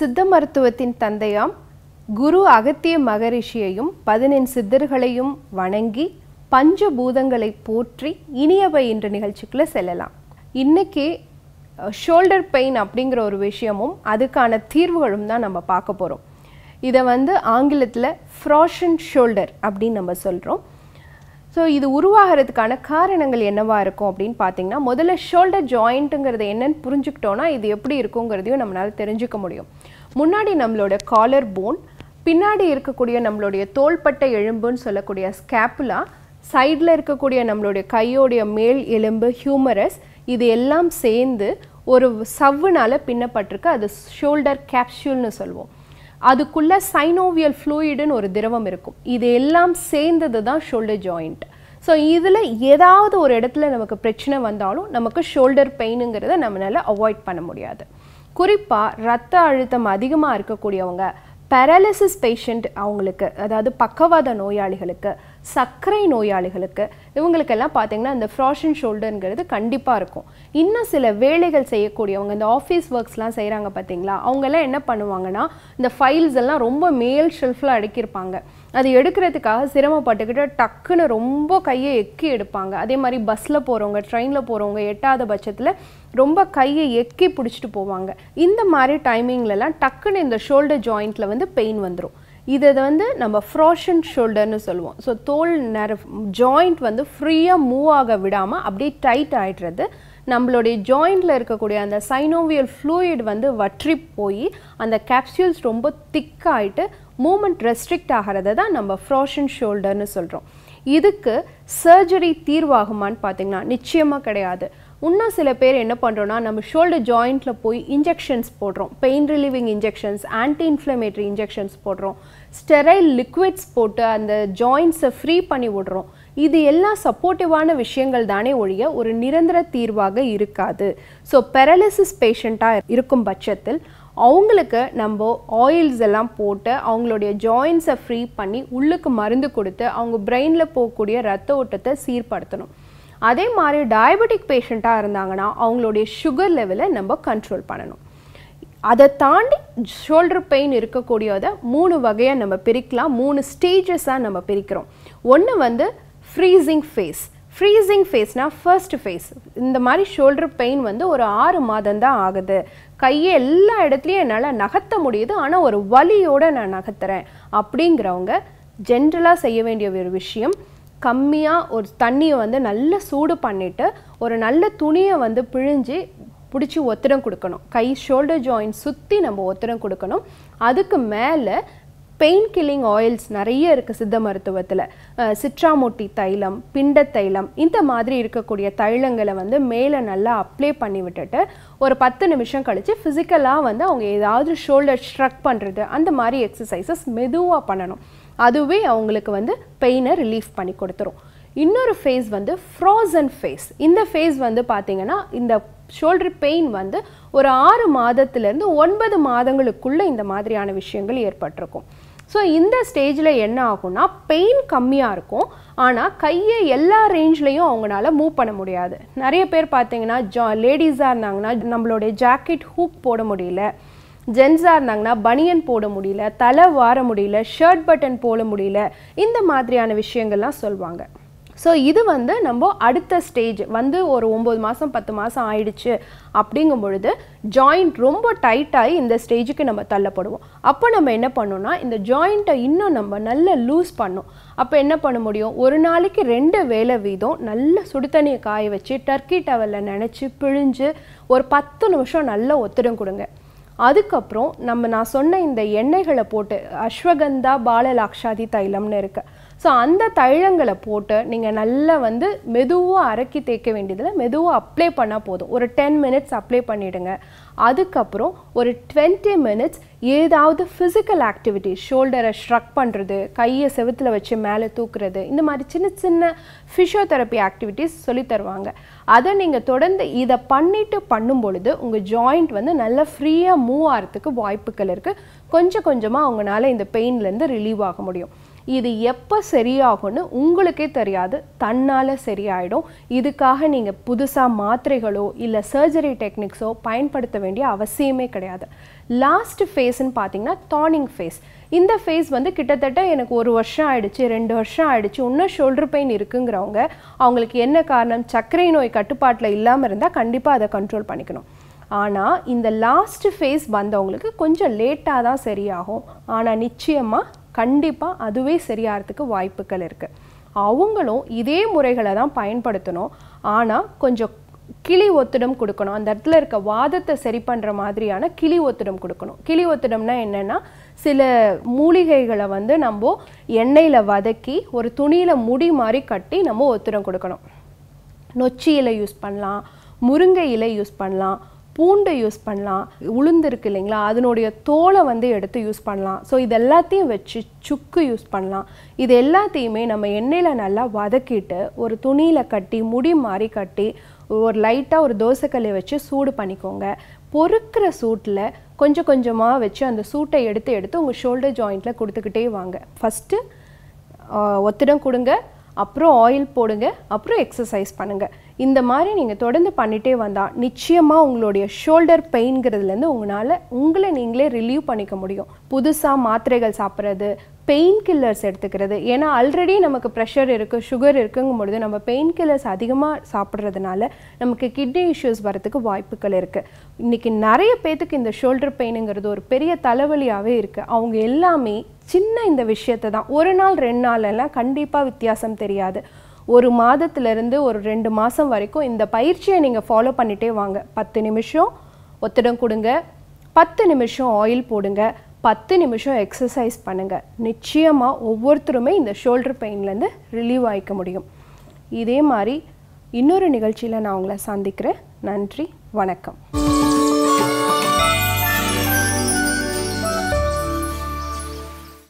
சித்த மருத்துவத்தின் தந்தையாம் குரு அகத்திய மகரிஷியையும் பதினெண் சித்தர்களையும் வணங்கி பஞ்சபூதங்களை போற்றி இனியவை என்ற நிகழ்ச்சிக்குள்ளே செல்லலாம் இன்றைக்கி ஷோல்டர் பெயின் அப்படிங்கிற ஒரு விஷயமும் அதுக்கான தீர்வுகளும் தான் நம்ம பார்க்க போகிறோம் இதை வந்து ஆங்கிலத்தில் ஃப்ராஷன் ஷோல்டர் அப்படின்னு நம்ம சொல்கிறோம் ஸோ இது உருவாகிறதுக்கான காரணங்கள் என்னவாக இருக்கும் அப்படின்னு பார்த்தீங்கன்னா முதல்ல ஷோல்டர் ஜாயிண்ட்டுங்கிறது என்னன்னு புரிஞ்சுக்கிட்டோன்னா இது எப்படி இருக்குங்கிறதையும் நம்மளால் தெரிஞ்சுக்க முடியும் முன்னாடி நம்மளோட காலர் போன் பின்னாடி இருக்கக்கூடிய நம்மளுடைய தோள்பட்டை எலும்புன்னு சொல்லக்கூடிய ஸ்கேப்புலா சைடில் இருக்கக்கூடிய நம்மளுடைய கையோடைய மேல் எலும்பு ஹியூமரஸ் இது எல்லாம் சேர்ந்து ஒரு சவ்வுனால் பின்னப்பட்டிருக்கு அது ஷோல்டர் கேப்சியூல்னு சொல்லுவோம் அதுக்குள்ளே சைனோவியல் ஃப்ளூயிடுன்னு ஒரு திரவம் இருக்கும் இது எல்லாம் சேர்ந்தது தான் ஷோல்டர் ஜாயிண்ட் ஸோ இதில் ஏதாவது ஒரு இடத்துல நமக்கு பிரச்சனை வந்தாலும் நமக்கு ஷோல்டர் பெயினுங்கிறத நம்மளால் அவாய்ட் பண்ண முடியாது குறிப்பாக ரத்த அழுத்தம் அதிகமாக இருக்கக்கூடியவங்க பேரலிசிஸ் பேஷண்ட் அவங்களுக்கு அதாவது பக்கவாத நோயாளிகளுக்கு சர்க்கரை நோயாளிகளுக்கு இவங்களுக்கெல்லாம் பார்த்திங்கன்னா இந்த ஃப்ராஷன் ஷோல்டருங்கிறது கண்டிப்பாக இருக்கும் இன்னும் சில வேலைகள் செய்யக்கூடியவங்க இந்த ஆஃபீஸ் ஒர்க்ஸ்லாம் செய்கிறாங்க பார்த்தீங்களா அவங்கெல்லாம் என்ன பண்ணுவாங்கன்னா இந்த ஃபைல்ஸ் எல்லாம் ரொம்ப மேல் ஷெல்ஃபில் அடுக்கியிருப்பாங்க அது எடுக்கிறதுக்காக சிரமப்பட்டுக்கிட்டு டக்குன்னு ரொம்ப கையை எக்கி எடுப்பாங்க அதே மாதிரி பஸ்ஸில் போகிறவங்க ட்ரெயினில் போகிறவங்க எட்டாத பட்சத்தில் ரொம்ப கையை எக்கி பிடிச்சிட்டு போவாங்க இந்த மாதிரி டைமிங்லலாம் டக்குன்னு இந்த ஷோல்டர் ஜாயிண்ட்டில் வந்து பெயின் வந்துடும் இது வந்து நம்ம ஃப்ரோஷன் ஷோல்டர்னு சொல்லுவோம் ஸோ தோல் நர ஜாயிண்ட் வந்து ஃப்ரீயாக மூவ் ஆக விடாமல் அப்படியே டைட் ஆகிடுறது நம்மளுடைய ஜாயிண்டில் இருக்கக்கூடிய அந்த சைனோவியல் ஃப்ளூயிட் வந்து வற்றி போய் அந்த கேப்சியூல்ஸ் ரொம்ப திக்காகிட்டு மூமெண்ட் ரெஸ்ட்ரிக்ட் ஆகிறத தான் நம்ம ஃப்ரோஷன் ஷோல்டர்னு சொல்கிறோம் இதுக்கு சர்ஜரி தீர்வாகுமான்னு பார்த்தீங்கன்னா நிச்சயமாக கிடையாது இன்னும் சில பேர் என்ன பண்ணுறோன்னா நம்ம ஷோல்டர் ஜாயிண்ட்டில் போய் இன்ஜெக்ஷன்ஸ் போடுறோம் pain relieving injections anti inflammatory injections போடுறோம் ஸ்டெரைல் லிக்விட்ஸ் போட்டு அந்த ஜாயின்ஸை ஃப்ரீ பண்ணி விடுறோம் இது எல்லாம் சப்போர்ட்டிவான விஷயங்கள் தானே ஒழிய ஒரு நிரந்தர தீர்வாக இருக்காது ஸோ பெரலிசிஸ் பேஷண்ட்டாக இருக்கும் பட்சத்தில் அவங்களுக்கு நம்ம ஆயில்ஸ் எல்லாம் போட்டு அவங்களுடைய ஜாயின்ஸை ஃப்ரீ பண்ணி உள்ளுக்கு மருந்து கொடுத்து அவங்க பிரெயினில் போகக்கூடிய ரத்த ஓட்டத்தை சீர்படுத்தணும் அதே மாதிரி டயபெட்டிக் பேஷண்ட்டாக இருந்தாங்கன்னா அவங்களுடைய சுகர் லெவலை நம்ம கண்ட்ரோல் பண்ணணும் அதை தாண்டி ஷோல்டர் பெயின் இருக்கக்கூடியதை மூணு வகையாக நம்ம பிரிக்கலாம் மூணு ஸ்டேஜஸாக நம்ம பிரிக்கிறோம் ஒன்று வந்து ஃப்ரீசிங் ஃபேஸ் ஃப்ரீசிங் ஃபேஸ்னால் ஃபர்ஸ்ட் ஃபேஸ் இந்த மாதிரி ஷோல்டர் பெயின் வந்து ஒரு ஆறு மாதம் தான் ஆகுது கையை எல்லா இடத்துலையும் என்னால் நகர்த்த முடியுது ஆனால் ஒரு வலியோடு நான் நகர்த்துறேன் அப்படிங்கிறவங்க ஜென்ரலாக செய்ய வேண்டிய ஒரு விஷயம் கம்மியாக ஒரு தண்ணியை வந்து நல்லா சூடு பண்ணிவிட்டு ஒரு நல்ல துணியை வந்து பிழிஞ்சு பிடிச்சி ஒத்திரம் கொடுக்கணும் கை ஷோல்டர் ஜாயின்ட் சுற்றி நம்ம ஒத்திரம் கொடுக்கணும் அதுக்கு மேலே பெயின் கில்லிங் ஆயில்ஸ் நிறைய இருக்குது சித்த மருத்துவத்தில் சிற்றாமொட்டி தைலம் பிண்ட தைலம் இந்த மாதிரி இருக்கக்கூடிய தைலங்களை வந்து மேலே நல்லா அப்ளை பண்ணி விட்டுட்டு ஒரு பத்து நிமிஷம் கழித்து ஃபிசிக்கலாக வந்து அவங்க ஏதாவது ஷோல்டர் ஸ்ட்ரக் பண்ணுறது அந்த மாதிரி எக்ஸசைசஸ் மெதுவாக பண்ணணும் அதுவே அவங்களுக்கு வந்து பெயினை ரிலீஃப் பண்ணி கொடுத்துரும் இன்னொரு ஃபேஸ் வந்து ஃப்ராசன் ஃபேஸ் இந்த ஃபேஸ் வந்து பார்த்திங்கன்னா இந்த ஷோல்டர் பெயின் வந்து ஒரு ஆறு மாதத்துலேருந்து ஒன்பது மாதங்களுக்குள்ளே இந்த மாதிரியான விஷயங்கள் ஏற்பட்டிருக்கும் ஸோ இந்த ஸ்டேஜில் என்ன ஆகும்னா பெயின் கம்மியாக இருக்கும் ஆனால் கையை எல்லா ரேஞ்ச்லேயும் அவங்களால மூவ் பண்ண முடியாது நிறைய பேர் பார்த்தீங்கன்னா ஜா லேடிஸாக இருந்தாங்கன்னா நம்மளுடைய ஜாக்கெட் ஹூக் போட முடியல ஜென்ஸாக இருந்தாங்கன்னா பனியன் போட முடியல தலை வார முடியல ஷர்ட் பட்டன் போட முடியல இந்த மாதிரியான விஷயங்கள்லாம் சொல்லுவாங்க ஸோ இது வந்து நம்ம அடுத்த ஸ்டேஜ் வந்து ஒரு ஒம்பது மாதம் பத்து மாதம் ஆயிடுச்சு அப்படிங்கும் பொழுது ஜாயிண்ட் ரொம்ப டைட்டாகி இந்த ஸ்டேஜுக்கு நம்ம தள்ளப்படுவோம் அப்போ நம்ம என்ன பண்ணோம்னா இந்த ஜாயிண்ட்டை இன்னும் நம்ம நல்லா லூஸ் பண்ணோம் அப்போ என்ன பண்ண முடியும் ஒரு நாளைக்கு ரெண்டு வேலை வீதம் நல்ல சுடுதண்ணியை காய வச்சு டர்க்கி டவலில் நினச்சி பிழிஞ்சு ஒரு பத்து நிமிஷம் நல்ல ஒத்துடம் கொடுங்க அதுக்கப்புறம் நம்ம நான் சொன்ன இந்த எண்ணெய்களை போட்டு அஸ்வகந்தா பாலலாக்ஷாதி தைலம்னு இருக்குது ஸோ அந்த தைலங்களை போட்டு நீங்கள் நல்லா வந்து மெதுவாக அரைக்கி தேய்க்க வேண்டியதில் மெதுவாக அப்ளை பண்ணால் போதும் ஒரு டென் மினிட்ஸ் அப்ளை பண்ணிவிடுங்க அதுக்கப்புறம் ஒரு டுவெண்ட்டி மினிட்ஸ் ஏதாவது ஃபிசிக்கல் ஆக்டிவிட்டி ஷோல்டரை ஸ்ட்ரக் பண்ணுறது கையை செவத்தில் வச்சு மேலே தூக்குறது இந்த மாதிரி சின்ன சின்ன ஃபிஷியோதெரப்பி ஆக்டிவிட்டிஸ் சொல்லித்தருவாங்க அதை நீங்கள் தொடர்ந்து இதை பண்ணிவிட்டு பண்ணும் பொழுது உங்கள் ஜாயிண்ட் வந்து நல்லா ஃப்ரீயாக மூவ் ஆகிறதுக்கு வாய்ப்புகள் இருக்குது கொஞ்சம் கொஞ்சமாக அவங்களால இந்த பெயின்லேருந்து ரிலீவ் ஆக முடியும் இது எப்போ சரியாகும்னு உங்களுக்கே தெரியாது தன்னால் சரியாயிடும் இதுக்காக நீங்கள் புதுசாக மாத்திரைகளோ இல்லை சர்ஜரி டெக்னிக்ஸோ பயன்படுத்த வேண்டிய அவசியமே கிடையாது லாஸ்ட் ஃபேஸ்ன்னு பார்த்தீங்கன்னா தானிங் ஃபேஸ் இந்த ஃபேஸ் வந்து கிட்டத்தட்ட எனக்கு ஒரு வருஷம் ஆயிடுச்சு ரெண்டு வருஷம் ஆயிடுச்சு இன்னும் ஷோல்டர் பெயின் இருக்குங்கிறவங்க அவங்களுக்கு என்ன காரணம் சர்க்கரை நோய் கட்டுப்பாட்டில் இல்லாமல் இருந்தால் கண்டிப்பாக அதை கண்ட்ரோல் பண்ணிக்கணும் ஆனால் இந்த லாஸ்ட் ஃபேஸ் வந்தவங்களுக்கு கொஞ்சம் லேட்டாக தான் சரியாகும் ஆனால் நிச்சயமாக கண்டிப்பாக அதுவே சரியாகிறதுக்கு வாய்ப்புகள் இருக்குது அவங்களும் இதே முறைகளை தான் பயன்படுத்தணும் ஆனால் கொஞ்சம் கிளி ஒத்திடம் கொடுக்கணும் அந்த இடத்துல இருக்க வாதத்தை சரி பண்ணுற மாதிரியான கிளி ஒத்திடம் கொடுக்கணும் கிளி ஒத்திடம்னா என்னென்னா சில மூலிகைகளை வந்து நம்ம எண்ணெயில் வதக்கி ஒரு துணியில் முடி மாதிரி கட்டி நம்ம ஒத்திடம் கொடுக்கணும் நொச்சி இலை யூஸ் பண்ணலாம் முருங்கை இலை யூஸ் பண்ணலாம் பூண்டை யூஸ் பண்ணலாம் உளுந்து இருக்கு இல்லைங்களா அதனுடைய தோலை வந்து எடுத்து யூஸ் பண்ணலாம் ஸோ இது எல்லாத்தையும் வச்சு சுக்கு யூஸ் பண்ணலாம் இது எல்லாத்தையுமே நம்ம எண்ணெயில் நல்லா வதக்கிட்டு ஒரு துணியில் கட்டி முடி மாதிரி கட்டி ஒரு லைட்டாக ஒரு தோசைக்கல்லை வச்சு சூடு பண்ணிக்கோங்க பொறுக்கிற சூட்டில் கொஞ்சம் கொஞ்சமாக வச்சு அந்த சூட்டை எடுத்து எடுத்து உங்கள் ஷோல்டர் ஜாயிண்ட்டில் கொடுத்துக்கிட்டே வாங்க ஃபஸ்ட்டு ஒத்திடம் கொடுங்க அப்புறம் ஆயில் போடுங்க அப்புறம் எக்ஸசைஸ் பண்ணுங்கள் இந்த மாதிரி நீங்கள் தொடர்ந்து பண்ணிகிட்டே வந்தால் நிச்சயமாக உங்களுடைய ஷோல்டர் பெயின்கிறதுலேருந்து உங்களால் உங்களை நீங்களே ரிலீவ் பண்ணிக்க முடியும் புதுசாக மாத்திரைகள் சாப்பிட்றது பெயின் கில்லர்ஸ் எடுத்துக்கிறது ஏன்னா ஆல்ரெடி நமக்கு ப்ரெஷர் இருக்குது சுகர் இருக்குங்கும் பொழுது நம்ம பெயின் கில்லர்ஸ் அதிகமாக சாப்பிட்றதுனால நமக்கு கிட்னி இஷ்யூஸ் வரதுக்கு வாய்ப்புகள் இருக்குது இன்றைக்கி நிறைய பேத்துக்கு இந்த ஷோல்டர் பெயினுங்கிறது ஒரு பெரிய தலைவலியாகவே இருக்குது அவங்க எல்லாமே சின்ன இந்த விஷயத்தை தான் ஒரு நாள் ரெண்டு நாள் எல்லாம் கண்டிப்பாக வித்தியாசம் தெரியாது ஒரு மாதத்துலேருந்து ஒரு ரெண்டு மாதம் வரைக்கும் இந்த பயிற்சியை நீங்கள் ஃபாலோ பண்ணிகிட்டே வாங்க பத்து நிமிஷம் ஒத்திடம் கொடுங்க பத்து நிமிஷம் ஆயில் போடுங்க பத்து நிமிஷம் எக்ஸசைஸ் பண்ணுங்கள் நிச்சயமாக ஒவ்வொருத்தருமே இந்த ஷோல்டர் பெயின்லேருந்து ரிலீவ் ஆகிக்க முடியும் இதே மாதிரி இன்னொரு நிகழ்ச்சியில் நான் உங்களை சந்திக்கிறேன் நன்றி வணக்கம்